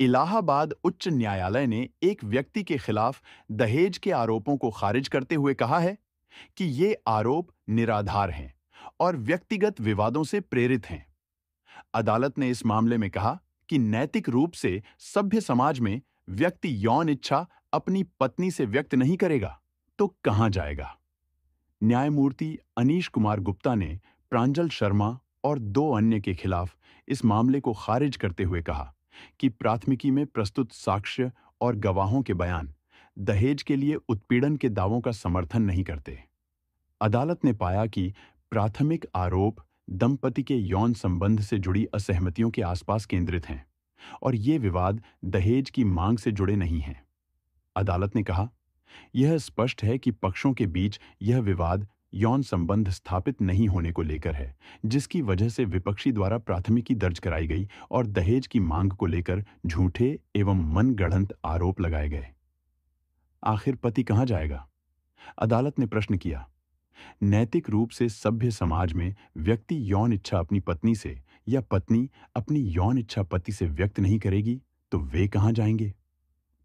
इलाहाबाद उच्च न्यायालय ने एक व्यक्ति के खिलाफ दहेज के आरोपों को खारिज करते हुए कहा है कि ये आरोप निराधार हैं और व्यक्तिगत विवादों से प्रेरित हैं अदालत ने इस मामले में कहा कि नैतिक रूप से सभ्य समाज में व्यक्ति यौन इच्छा अपनी पत्नी से व्यक्त नहीं करेगा तो कहां जाएगा न्यायमूर्ति अनीश कुमार गुप्ता ने प्रांजल शर्मा और दो अन्य के खिलाफ इस मामले को खारिज करते हुए कहा कि प्राथमिकी में प्रस्तुत साक्ष्य और गवाहों के बयान दहेज के लिए उत्पीड़न के दावों का समर्थन नहीं करते अदालत ने पाया कि प्राथमिक आरोप दंपति के यौन संबंध से जुड़ी असहमतियों के आसपास केंद्रित हैं और ये विवाद दहेज की मांग से जुड़े नहीं हैं अदालत ने कहा यह स्पष्ट है कि पक्षों के बीच यह विवाद यौन संबंध स्थापित नहीं होने को लेकर है जिसकी वजह से विपक्षी द्वारा प्राथमिकी दर्ज कराई गई और दहेज की मांग को लेकर झूठे एवं मनगढ़ंत आरोप लगाए गए आखिर पति कहाँ जाएगा अदालत ने प्रश्न किया नैतिक रूप से सभ्य समाज में व्यक्ति यौन इच्छा अपनी पत्नी से या पत्नी अपनी यौन इच्छा पति से व्यक्त नहीं करेगी तो वे कहाँ जाएंगे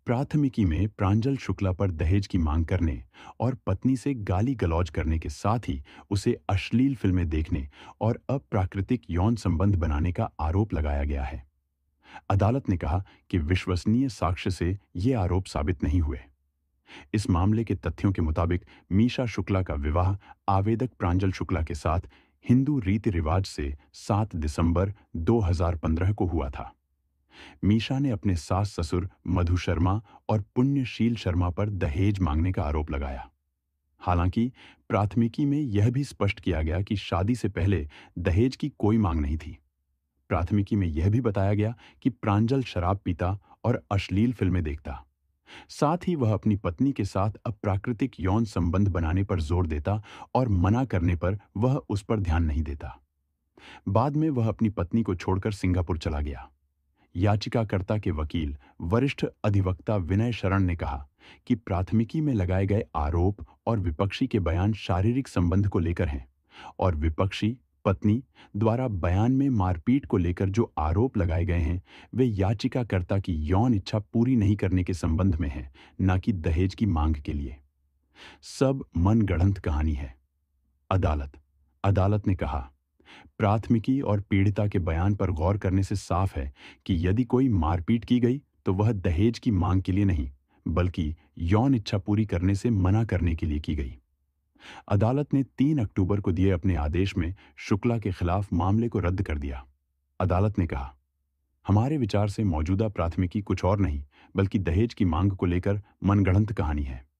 प्राथमिकी में प्रांजल शुक्ला पर दहेज की मांग करने और पत्नी से गाली गलौज करने के साथ ही उसे अश्लील फिल्में देखने और अप्राकृतिक यौन संबंध बनाने का आरोप लगाया गया है अदालत ने कहा कि विश्वसनीय साक्ष्य से ये आरोप साबित नहीं हुए इस मामले के तथ्यों के मुताबिक मीशा शुक्ला का विवाह आवेदक प्रांजल शुक्ला के साथ हिंदू रीति रिवाज से 7 दिसंबर 2015 को हुआ था मीशा ने अपने सास ससुर मधु शर्मा और पुण्यशील शर्मा पर दहेज मांगने का आरोप लगाया हालांकि प्राथमिकी में यह भी स्पष्ट किया गया कि शादी से पहले दहेज की कोई मांग नहीं थी प्राथमिकी में यह भी बताया गया कि प्रांजल शराब पीता और अश्लील फिल्में देखता साथ ही वह अपनी पत्नी के साथ अप्राकृतिक यौन संबंध बनाने पर जोर देता और मना करने पर वह उस पर ध्यान नहीं देता बाद में वह अपनी पत्नी को छोड़कर सिंगापुर चला गया याचिकाकर्ता के वकील वरिष्ठ अधिवक्ता विनय शरण ने कहा कि प्राथमिकी में लगाए गए आरोप और विपक्षी के बयान शारीरिक संबंध को लेकर हैं और विपक्षी पत्नी द्वारा बयान में मारपीट को लेकर जो आरोप लगाए गए हैं वे याचिकाकर्ता की यौन इच्छा पूरी नहीं करने के संबंध में है न कि दहेज की मांग के लिए सब मनगढ़ंत कहानी है अदालत अदालत ने कहा प्राथमिकी और पीड़िता के बयान पर गौर करने से साफ है कि यदि कोई मारपीट की गई तो वह दहेज की मांग के लिए नहीं बल्कि यौन इच्छा पूरी करने से मना करने के लिए की गई अदालत ने 3 अक्टूबर को दिए अपने आदेश में शुक्ला के खिलाफ मामले को रद्द कर दिया अदालत ने कहा हमारे विचार से मौजूदा प्राथमिकी कुछ और नहीं बल्कि दहेज की मांग को लेकर मनगढ़ंत कहानी है